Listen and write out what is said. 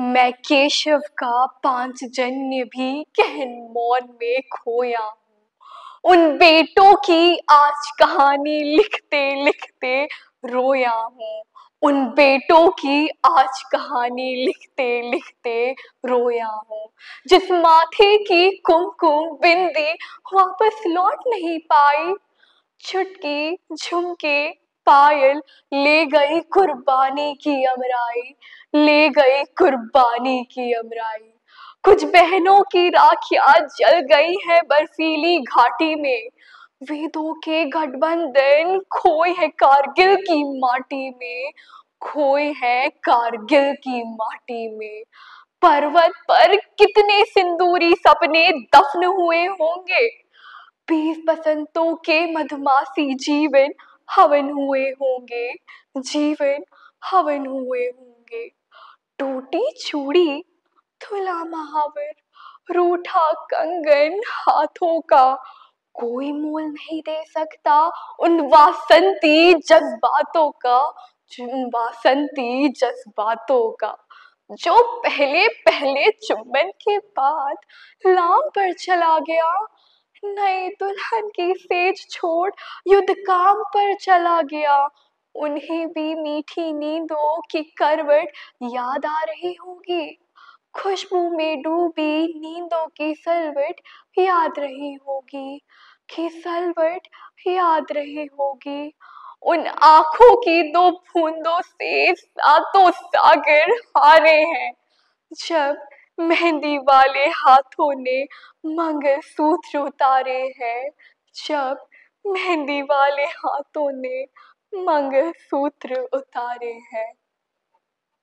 मैं केशव का पांच जन्य भी कहन मौन में खोया हूँ उन बेटों की आज कहानी लिखते लिखते रोया हूँ उन बेटों की आज कहानी लिखते लिखते रोया हूँ जिस माथे की कुमकुम बिंदी वापस लौट नहीं पाई छुटकी झुमके पायल ले गई कुर्बानी की अमराई ले गई कुर्बानी की अमराई कुछ बहनों की राखिया जल गई है बर्फीली घाटी में वेदों के गठबंधन खोए है कारगिल की माटी में खोए है कारगिल की माटी में पर्वत पर कितने सिंदूरी सपने दफन हुए होंगे बीस बसंतों के मधमासी जीवन हवन हुए होंगे जीवन हवन हुए होंगे टूटी चूड़ी थुला महावर रूठा कंगन हाथों का कोई मोल नहीं दे सकता उन वासंती जज्बातों का वासंती जज्बातों का जो पहले पहले चुम्बन के बाद लाम पर चला गया नए दुल्हन की सेज छोड़ युद्ध काम पर चला गया उन्हें भी मीठी नींदों की करवट याद आ रही होगी खुशबू में डूबी नींदों की सलवट याद रही होगी कि सलवट याद रही होगी उन आंखों की दो बूंदों से सातों सागर हारे हैं जब मेहंदी वाले हाथों ने मंगल सूत्र उतारे हैं जब मेहंदी वाले हाथों ने मंगल सूत्र उतारे हैं